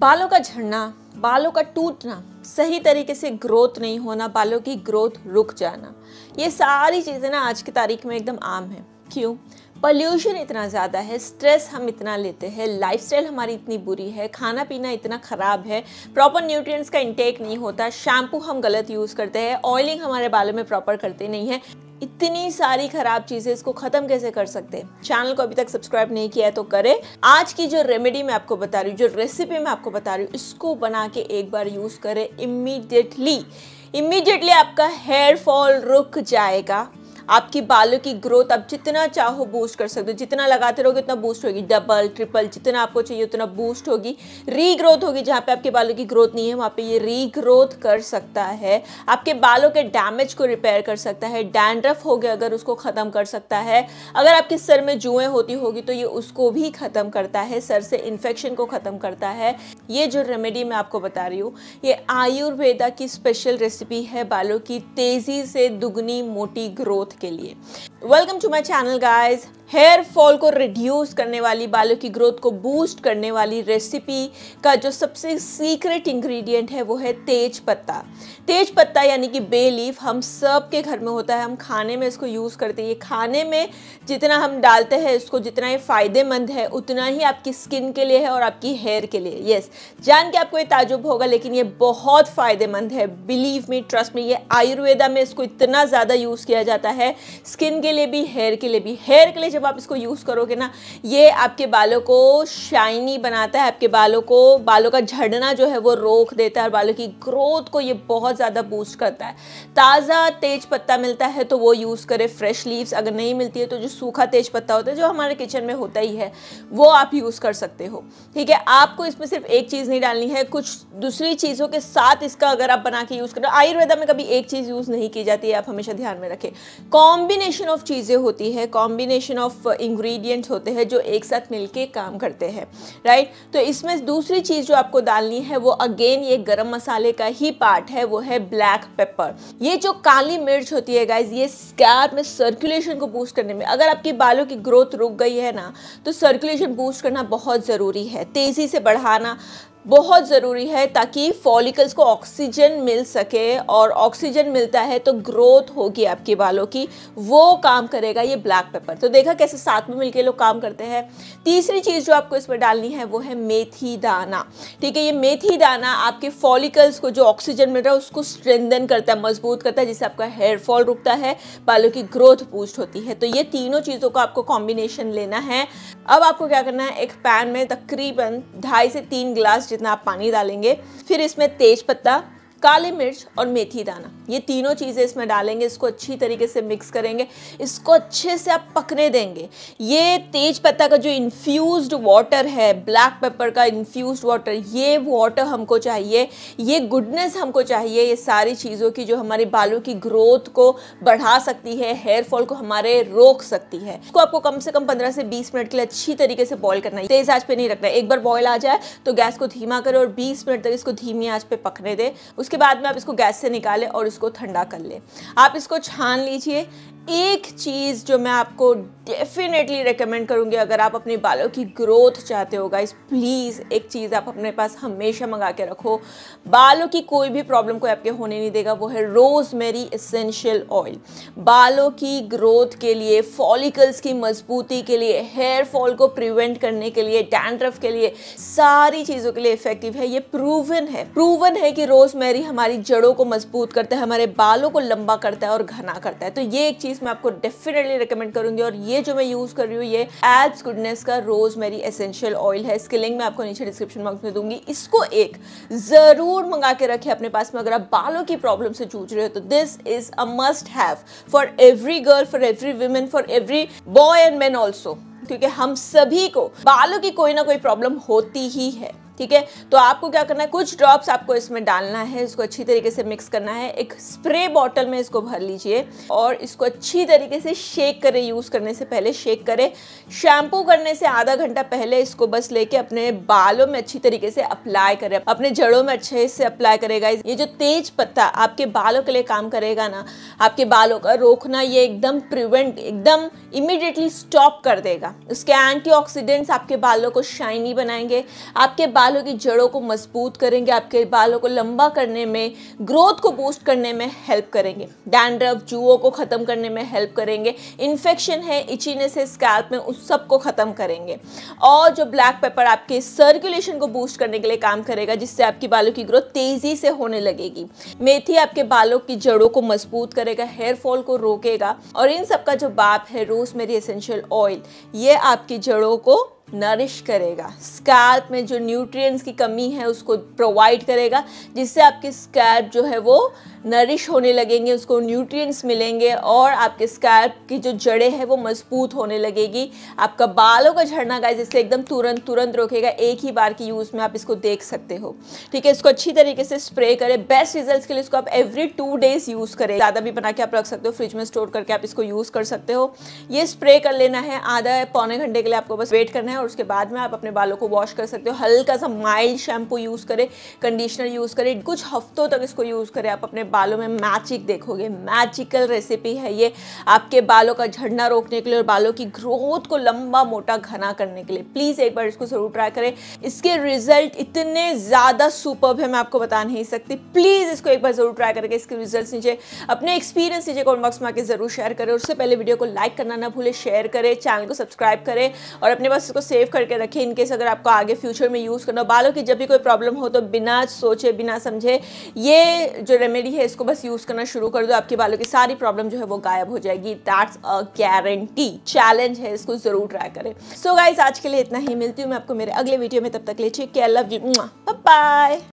बालों का झड़ना बालों का टूटना सही तरीके से ग्रोथ नहीं होना बालों की ग्रोथ रुक जाना ये सारी चीज़ें ना आज की तारीख में एकदम आम है क्यों पॉल्यूशन इतना ज़्यादा है स्ट्रेस हम इतना लेते हैं लाइफस्टाइल हमारी इतनी बुरी है खाना पीना इतना ख़राब है प्रॉपर न्यूट्रिएंट्स का इंटेक नहीं होता शैम्पू हम गलत यूज़ करते हैं ऑयलिंग हमारे बालों में प्रॉपर करते नहीं है इतनी सारी खराब चीज़ें इसको ख़त्म कैसे कर सकते हैं चैनल को अभी तक सब्सक्राइब नहीं किया है तो करें आज की जो रेमेडी मैं आपको बता रही हूँ जो रेसिपी मैं आपको बता रही हूँ इसको बना के एक बार यूज़ करें इमीडिएटली इमीडिएटली आपका हेयर फॉल रुक जाएगा आपकी बालों की ग्रोथ आप जितना चाहो बूस्ट कर सकते हो जितना लगाते रहोगे उतना बूस्ट होगी डबल ट्रिपल जितना आपको चाहिए उतना बूस्ट होगी रीग्रोथ होगी जहाँ पे आपके बालों की ग्रोथ नहीं है वहाँ पे ये रीग्रोथ कर सकता है आपके बालों के डैमेज को रिपेयर कर सकता है डैंड्रफ हो गया अगर उसको ख़त्म कर सकता है अगर आपके सर में जुएँ होती होगी तो ये उसको भी ख़त्म करता है सर से इन्फेक्शन को ख़त्म करता है ये जो रेमेडी मैं आपको बता रही हूँ ये आयुर्वेदा की स्पेशल रेसिपी है बालों की तेज़ी से दुगनी मोटी ग्रोथ ग्रोथ के लिए welcome to my channel guys hair fall को रिड्यूस करने वाली बालों की ग्रोथ को बूस्ट करने वाली रेसिपी का जो सबसे सीक्रेट इंग्रेडिएंट है वो है तेज पत्ता तेज पत्ता यानी कि बे लीफ हम सब के घर में होता है हम खाने में इसको यूज़ करते हैं ये खाने में जितना हम डालते हैं इसको जितना ही फ़ायदेमंद है उतना ही आपकी स्किन के लिए है और आपकी हेयर के लिए येस जान के आपको ये ताजुब होगा लेकिन ये बहुत फ़ायदेमंद है बिलीव मी ट्रस्ट में ये आयुर्वेदा में इसको इतना ज़्यादा यूज़ किया जाता है स्किन के लिए भी हेयर के लिए भी हेयर के लिए जब जब आप इसको यूज़ करोगे ना ये आपके बालों को शाइनी बनाता है आपके बालों को बालों का झड़ना जो है वो रोक देता है और बालों की ग्रोथ को ये बहुत ज़्यादा बूस्ट करता है ताज़ा तेज पत्ता मिलता है तो वो यूज़ करें फ्रेश लीव्स अगर नहीं मिलती है तो जो सूखा तेज पत्ता होता है जो हमारे किचन में होता ही है वो आप यूज़ कर सकते हो ठीक है आपको इसमें सिर्फ एक चीज़ नहीं डालनी है कुछ दूसरी चीज़ों के साथ इसका अगर आप बना के यूज़ करें आयुर्वेदा में कभी एक चीज़ यूज़ नहीं की जाती है आप हमेशा ध्यान में रखें कॉम्बिनेशन ऑफ चीज़ें होती है कॉम्बिनेशन ऑफ इंग्रेडिएंट uh, होते हैं जो एक साथ मिलके काम करते हैं राइट right? तो इसमें दूसरी चीज़ जो आपको डालनी है वो अगेन ये गरम मसाले का ही पार्ट है वो है ब्लैक पेपर ये जो काली मिर्च होती है गाइज ये स्कैप में सर्कुलेशन को बूस्ट करने में अगर आपकी बालों की ग्रोथ रुक गई है ना तो सर्कुलेशन बूस्ट करना बहुत ज़रूरी है तेज़ी से बढ़ाना बहुत ज़रूरी है ताकि फॉलिकल्स को ऑक्सीजन मिल सके और ऑक्सीजन मिलता है तो ग्रोथ होगी आपके बालों की वो काम करेगा ये ब्लैक पेपर तो देखा कैसे साथ में मिलके लोग काम करते हैं तीसरी चीज़ जो आपको इसमें डालनी है वो है मेथी दाना ठीक है ये मेथी दाना आपके फॉलिकल्स को जो ऑक्सीजन मिल रहा है उसको स्ट्रेंदन करता है मजबूत करता है जिससे आपका हेयर फॉल रुकता है बालों की ग्रोथ बूस्ट होती है तो ये तीनों चीज़ों का आपको कॉम्बिनेशन लेना है अब आपको क्या करना है एक पैन में तकरीबन ढाई से तीन गिलास जितना आप पानी डालेंगे फिर इसमें तेज पत्ता काली मिर्च और मेथी दाना ये तीनों चीज़ें इसमें डालेंगे इसको अच्छी तरीके से मिक्स करेंगे इसको अच्छे से आप पकने देंगे ये तेज पत्ता का जो इन्फ्यूज़ वाटर है ब्लैक पेपर का इन्फ्यूज़ वाटर ये वाटर हमको चाहिए ये गुडनेस हमको चाहिए ये सारी चीज़ों की जो हमारे बालों की ग्रोथ को बढ़ा सकती है हेयर फॉल को हमारे रोक सकती है इसको आपको कम से कम पंद्रह से बीस मिनट के लिए अच्छी तरीके से बॉयल करना है तेज़ आँच पर नहीं रखना है एक बार बॉयल आ जाए तो गैस को धीमा करें और बीस मिनट तक इसको धीमी आँच पर पकने दें उसके उसके बाद में आप इसको गैस से निकालें और इसको ठंडा कर लें आप इसको छान लीजिए एक चीज़ जो मैं आपको डेफिनेटली रेकमेंड करूँगी अगर आप अपने बालों की ग्रोथ चाहते हो गाइस प्लीज़ एक चीज़ आप अपने पास हमेशा मंगा के रखो बालों की कोई भी प्रॉब्लम कोई आपके होने नहीं देगा वो है रोज़मेरी एसेंशियल ऑयल बालों की ग्रोथ के लिए फॉलिकल्स की मजबूती के लिए हेयर फॉल को प्रिवेंट करने के लिए डैंड्रफ के लिए सारी चीज़ों के लिए इफेक्टिव है ये प्रूवन है प्रूवन है कि रोज़मेरी हमारी जड़ों को मजबूत करता है हमारे बालों को लंबा करता है और घना करता है तो ये एक चीज़ सीरीज मैं आपको डेफिनेटली रिकमेंड करूंगी और ये जो मैं यूज कर रही हूँ ये एब्स गुडनेस का रोज मेरी एसेंशियल ऑयल है इसके लिंक मैं आपको नीचे डिस्क्रिप्शन बॉक्स में दूंगी इसको एक जरूर मंगा के रखे अपने पास में अगर आप बालों की प्रॉब्लम से जूझ रहे हो तो this is a must have for every girl for every women for every boy and man also क्योंकि हम सभी को बालों की कोई ना कोई प्रॉब्लम होती ही है ठीक है तो आपको क्या करना है कुछ ड्रॉप्स आपको इसमें डालना है इसको अच्छी तरीके से मिक्स करना है एक स्प्रे बॉटल में इसको भर लीजिए और इसको अच्छी तरीके से शेक करें यूज़ करने से पहले शेक करें शैम्पू करने से आधा घंटा पहले इसको बस लेके अपने बालों में अच्छी तरीके से अप्लाई करें अपने जड़ों में अच्छे से अप्लाई करेगा ये जो तेज पत्ता आपके बालों के लिए काम करेगा ना आपके बालों का रोकना ये एकदम प्रिवेंट एकदम इमिडिएटली स्टॉप कर देगा उसके एंटी आपके बालों को शाइनी बनाएंगे आपके बालों की जड़ों को मजबूत करेंगे आपके बालों को लंबा करने में ग्रोथ को बूस्ट करने में हेल्प करेंगे डैंड्रफ जुओं को ख़त्म करने में हेल्प करेंगे इन्फेक्शन है इचीनेस है स्कैल्प में उस सब को ख़त्म करेंगे और जो ब्लैक पेपर आपके सर्कुलेशन को बूस्ट करने के लिए काम करेगा जिससे आपकी बालों की ग्रोथ तेज़ी से होने लगेगी मेथी आपके बालों की जड़ों को मजबूत करेगा हेयर फॉल को रोकेगा और इन सब का जो बाप है रोज मेरी एसेंशियल ऑयल ये आपकी जड़ों को नरिश करेगा स्कैल्प में जो न्यूट्रिएंट्स की कमी है उसको प्रोवाइड करेगा जिससे आपके स्कैल्प जो है वो नरिश होने लगेंगे उसको न्यूट्रिएंट्स मिलेंगे और आपके स्कैल्प की जो जड़ें हैं वो मजबूत होने लगेगी आपका बालों का झड़ना गाइस इससे एकदम तुरंत तुरंत रोकेगा एक ही बार की यूज़ में आप इसको देख सकते हो ठीक है इसको अच्छी तरीके से स्प्रे करें बेस्ट रिजल्ट के लिए इसको आप एवरी टू डेज यूज़ करें ज़्यादा भी बना के आप रख सकते हो फ्रिज में स्टोर करके आप इसको यूज़ कर सकते हो ये स्प्रे कर लेना है आधा पौने घंटे के लिए आपको बस वेट करना है है और उसके बाद में आप अपने बालों को वॉश कर सकते हो हल्का सा माइल्ड शैम्पू यूज़ करें कंडीशनर यूज़ करें कुछ हफ्तों तक इसको यूज़ करें आप अपने बालों में मैजिक देखोगे मैजिकल रेसिपी है ये आपके बालों का झड़ना रोकने के लिए और बालों की ग्रोथ को लंबा मोटा घना करने के लिए प्लीज़ एक बार इसको ज़रूर ट्राई करें इसके रिजल्ट इतने ज़्यादा सुपर है मैं आपको बता नहीं सकती प्लीज़ इसको एक बार ज़रूर ट्राई करके इसके रिजल्ट नीचे अपने एक्सपीरियंस नीचे कॉमेंट बॉक्स में आके ज़रूर शेयर करें उससे पहले वीडियो को लाइक करना ना भूलें शेयर करें चैनल को सब्सक्राइब करें और अपने पास इसको सेव करके रखें इनकेस अगर आपको आगे फ्यूचर में यूज़ करना बालों की जब भी कोई प्रॉब्लम हो तो बिना सोचे बिना समझे ये जो रेमेडी है इसको बस यूज़ करना शुरू कर दो आपके बालों की सारी प्रॉब्लम जो है वो गायब हो जाएगी दैट्स अ गारंटी चैलेंज है इसको ज़रूर ट्राई करें सो so गाइज आज के लिए इतना ही मिलती हूँ मैं आपको मेरे अगले वीडियो में तब तक ले लव यू बाय